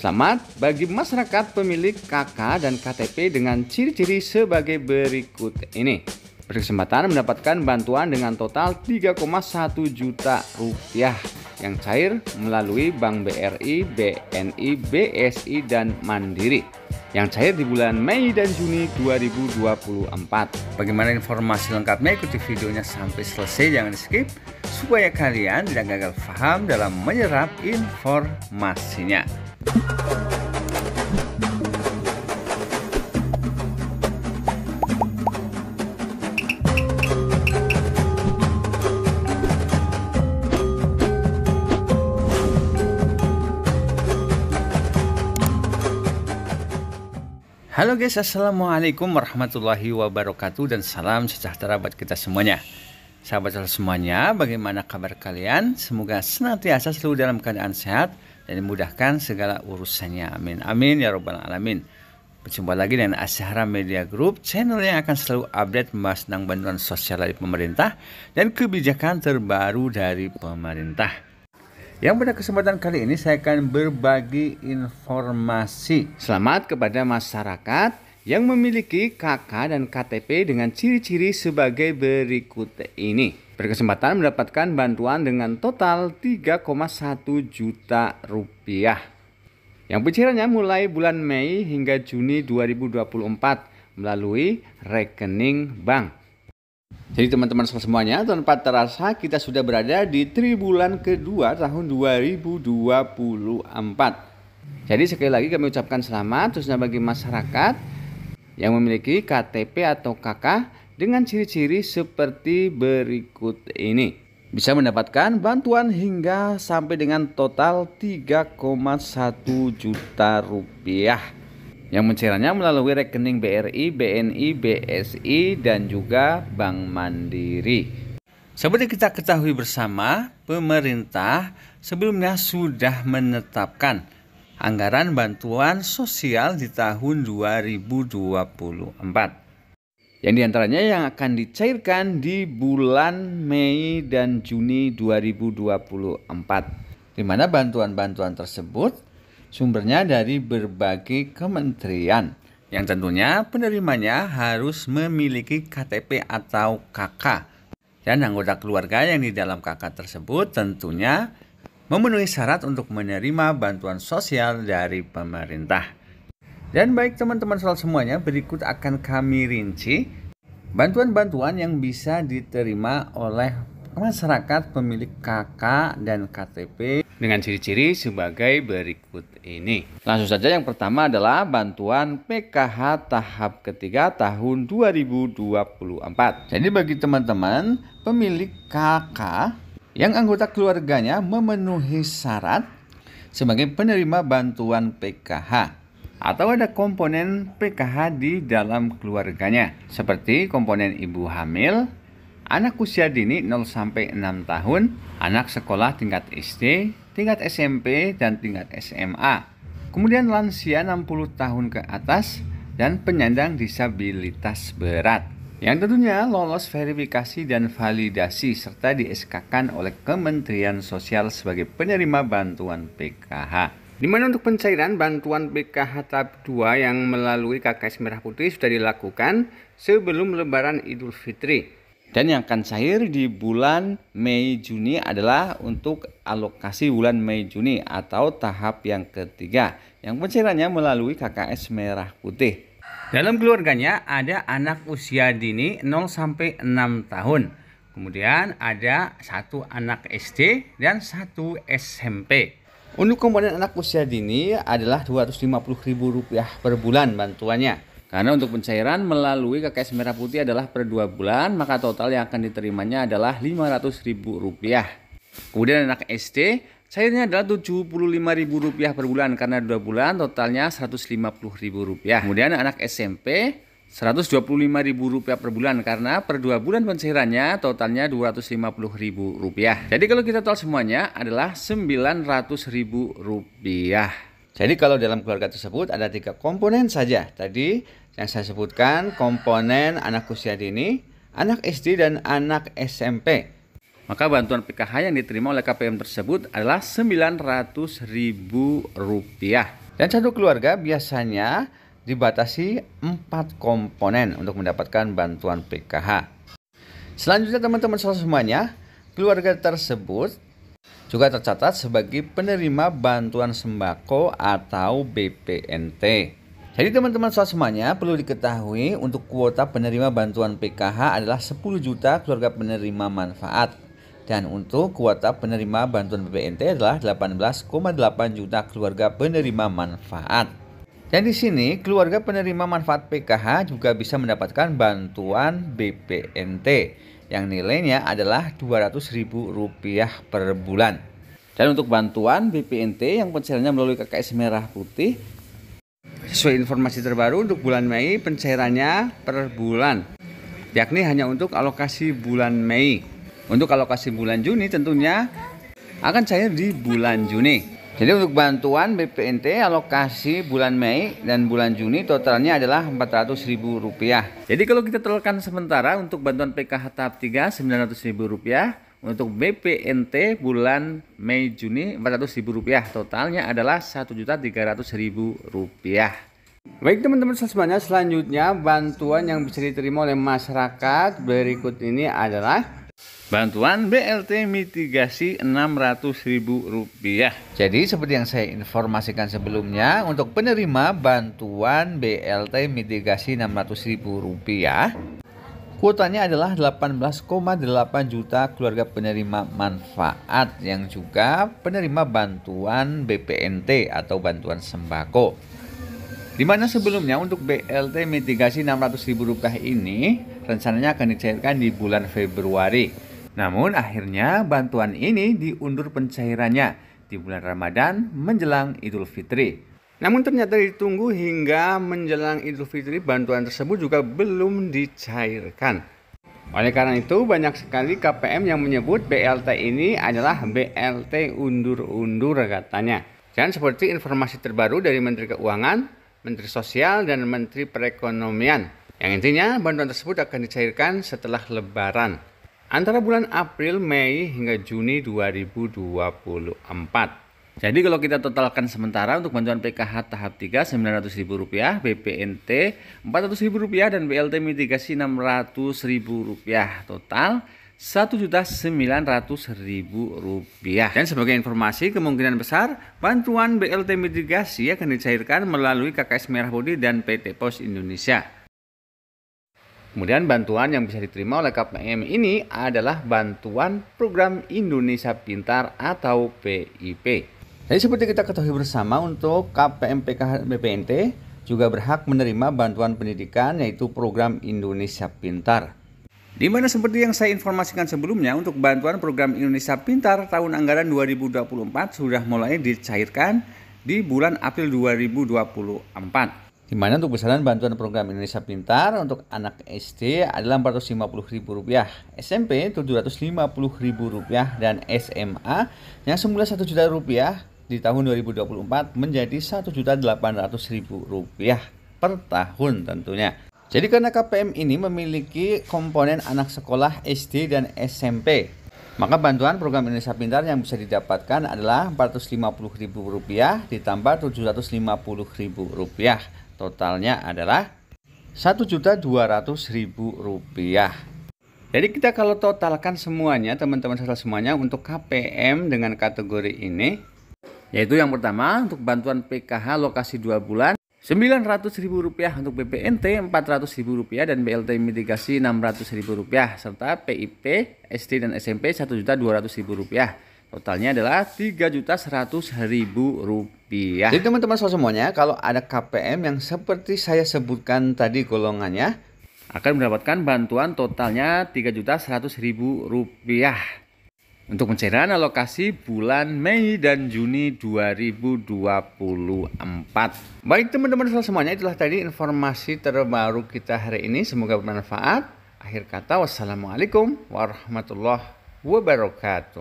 Selamat bagi masyarakat pemilik KK dan KTP dengan ciri-ciri sebagai berikut ini. Berkesempatan mendapatkan bantuan dengan total 3,1 juta rupiah yang cair melalui Bank BRI, BNI, BSI, dan Mandiri yang cair di bulan Mei dan Juni 2024. Bagaimana informasi lengkapnya ikuti videonya sampai selesai jangan skip supaya kalian tidak gagal paham dalam menyerap informasinya. Halo guys, Assalamualaikum warahmatullahi wabarakatuh dan salam sejahtera buat kita semuanya. Sahabat sahabat semuanya, bagaimana kabar kalian? Semoga senantiasa selalu dalam keadaan sehat, dan dimudahkan segala urusannya. Amin. Amin ya robbal alamin. Berjumpa lagi dengan Asyara Media Group, channel yang akan selalu update membahas tentang bantuan sosial dari pemerintah dan kebijakan terbaru dari pemerintah. Yang pada kesempatan kali ini saya akan berbagi informasi. Selamat kepada masyarakat yang memiliki KK dan KTP dengan ciri-ciri sebagai berikut ini berkesempatan mendapatkan bantuan dengan total 3,1 juta rupiah. Yang pencairannya mulai bulan Mei hingga Juni 2024 melalui rekening bank. Jadi teman-teman semuanya, tanpa terasa kita sudah berada di tribulan kedua tahun 2024. Jadi sekali lagi kami ucapkan selamat khususnya bagi masyarakat yang memiliki KTP atau KK dengan ciri-ciri seperti berikut ini. Bisa mendapatkan bantuan hingga sampai dengan total 3,1 juta rupiah yang mencairannya melalui rekening BRI, BNI, BSI, dan juga Bank Mandiri. Seperti kita ketahui bersama, pemerintah sebelumnya sudah menetapkan anggaran bantuan sosial di tahun 2024 yang diantaranya yang akan dicairkan di bulan Mei dan Juni 2024 di mana bantuan-bantuan tersebut sumbernya dari berbagai kementerian yang tentunya penerimanya harus memiliki KTP atau KK dan anggota keluarga yang di dalam KK tersebut tentunya memenuhi syarat untuk menerima bantuan sosial dari pemerintah. Dan baik teman-teman soal semuanya, berikut akan kami rinci bantuan-bantuan yang bisa diterima oleh masyarakat pemilik KK dan KTP dengan ciri-ciri sebagai berikut ini. Langsung saja yang pertama adalah bantuan PKH tahap ketiga tahun 2024. Jadi bagi teman-teman pemilik KK yang anggota keluarganya memenuhi syarat sebagai penerima bantuan PKH atau ada komponen PKH di dalam keluarganya seperti komponen ibu hamil, anak usia dini 0 sampai 6 tahun, anak sekolah tingkat SD, tingkat SMP dan tingkat SMA. Kemudian lansia 60 tahun ke atas dan penyandang disabilitas berat yang tentunya lolos verifikasi dan validasi serta di kan oleh Kementerian Sosial sebagai penerima bantuan PKH. Dimana untuk pencairan bantuan PKH tahap 2 yang melalui KKS Merah Putih sudah dilakukan sebelum Lebaran Idul Fitri. Dan yang akan cair di bulan Mei Juni adalah untuk alokasi bulan Mei Juni atau tahap yang ketiga yang pencairannya melalui KKS Merah Putih. Dalam keluarganya ada anak usia dini 0 sampai 6 tahun. Kemudian ada satu anak SD dan satu SMP. Untuk komponen anak usia dini adalah Rp250.000 per bulan bantuannya. Karena untuk pencairan melalui KKS Merah Putih adalah per dua bulan, maka total yang akan diterimanya adalah Rp500.000. Kemudian anak SD, cairnya adalah Rp75.000 per bulan karena dua bulan totalnya Rp150.000. Kemudian anak SMP, Rp125.000 per bulan karena per 2 bulan pencairannya totalnya Rp250.000. Jadi kalau kita total semuanya adalah Rp900.000. Jadi kalau dalam keluarga tersebut ada tiga komponen saja. Tadi yang saya sebutkan komponen anak usia dini, anak SD dan anak SMP. Maka bantuan PKH yang diterima oleh KPM tersebut adalah Rp900.000. Dan satu keluarga biasanya dibatasi 4 komponen untuk mendapatkan bantuan PKH. Selanjutnya teman-teman semuanya, keluarga tersebut juga tercatat sebagai penerima bantuan sembako atau BPNT. Jadi teman-teman semuanya perlu diketahui untuk kuota penerima bantuan PKH adalah 10 juta keluarga penerima manfaat dan untuk kuota penerima bantuan BPNT adalah 18,8 juta keluarga penerima manfaat. Dan di sini keluarga penerima manfaat PKH juga bisa mendapatkan bantuan BPNT yang nilainya adalah Rp200.000 per bulan. Dan untuk bantuan BPNT yang pencairannya melalui KKS Merah Putih sesuai informasi terbaru untuk bulan Mei pencairannya per bulan yakni hanya untuk alokasi bulan Mei. Untuk alokasi bulan Juni tentunya akan cair di bulan Juni. Jadi untuk bantuan BPNT alokasi bulan Mei dan bulan Juni totalnya adalah Rp400.000. Jadi kalau kita telurkan sementara untuk bantuan PKH tahap 3 Rp900.000, untuk BPNT bulan Mei Juni Rp400.000 totalnya adalah Rp1.300.000. Baik teman-teman semuanya, selanjutnya bantuan yang bisa diterima oleh masyarakat berikut ini adalah Bantuan BLT mitigasi Rp600.000. Jadi seperti yang saya informasikan sebelumnya, untuk penerima bantuan BLT mitigasi Rp600.000, kuotanya adalah 18,8 juta keluarga penerima manfaat yang juga penerima bantuan BPNT atau bantuan sembako. Di mana sebelumnya untuk BLT mitigasi Rp600.000 ini rencananya akan dicairkan di bulan Februari. Namun akhirnya bantuan ini diundur pencairannya di bulan Ramadan menjelang Idul Fitri. Namun ternyata ditunggu hingga menjelang Idul Fitri bantuan tersebut juga belum dicairkan. Oleh karena itu banyak sekali KPM yang menyebut BLT ini adalah BLT undur-undur katanya. Dan seperti informasi terbaru dari Menteri Keuangan, Menteri Sosial, dan Menteri Perekonomian. Yang intinya bantuan tersebut akan dicairkan setelah lebaran antara bulan April, Mei hingga Juni 2024. Jadi kalau kita totalkan sementara untuk bantuan PKH tahap 3 Rp900.000, BPNT Rp400.000 dan BLT mitigasi Rp600.000 total Rp1.900.000. Dan sebagai informasi, kemungkinan besar bantuan BLT mitigasi akan dicairkan melalui KKS Merah Putih dan PT Pos Indonesia. Kemudian bantuan yang bisa diterima oleh KPM ini adalah bantuan program Indonesia Pintar atau PIP. Jadi seperti kita ketahui bersama untuk KPM PKH BPNT juga berhak menerima bantuan pendidikan yaitu program Indonesia Pintar. Di mana seperti yang saya informasikan sebelumnya untuk bantuan program Indonesia Pintar tahun anggaran 2024 sudah mulai dicairkan di bulan April 2024 di mana untuk besaran bantuan program Indonesia Pintar untuk anak SD adalah Rp450.000, SMP Rp750.000 dan SMA yang semula Rp1 juta rupiah di tahun 2024 menjadi rp rupiah per tahun tentunya. Jadi karena KPM ini memiliki komponen anak sekolah SD dan SMP, maka bantuan program Indonesia Pintar yang bisa didapatkan adalah Rp450.000 ditambah Rp750.000. Totalnya adalah Rp1.200.000. Jadi kita kalau totalkan semuanya, teman-teman salah semuanya untuk KPM dengan kategori ini, yaitu yang pertama untuk bantuan PKH lokasi 2 bulan rp rupiah untuk BPNT, rp rupiah dan BLT mitigasi rp rupiah serta PIP, SD dan SMP rp rupiah Totalnya adalah Rp3.100.000. Jadi teman-teman semuanya kalau ada KPM yang seperti saya sebutkan tadi golongannya akan mendapatkan bantuan totalnya rp rupiah untuk pencairan alokasi bulan Mei dan Juni 2024. Baik teman-teman semuanya itulah tadi informasi terbaru kita hari ini. Semoga bermanfaat. Akhir kata wassalamualaikum warahmatullahi wabarakatuh.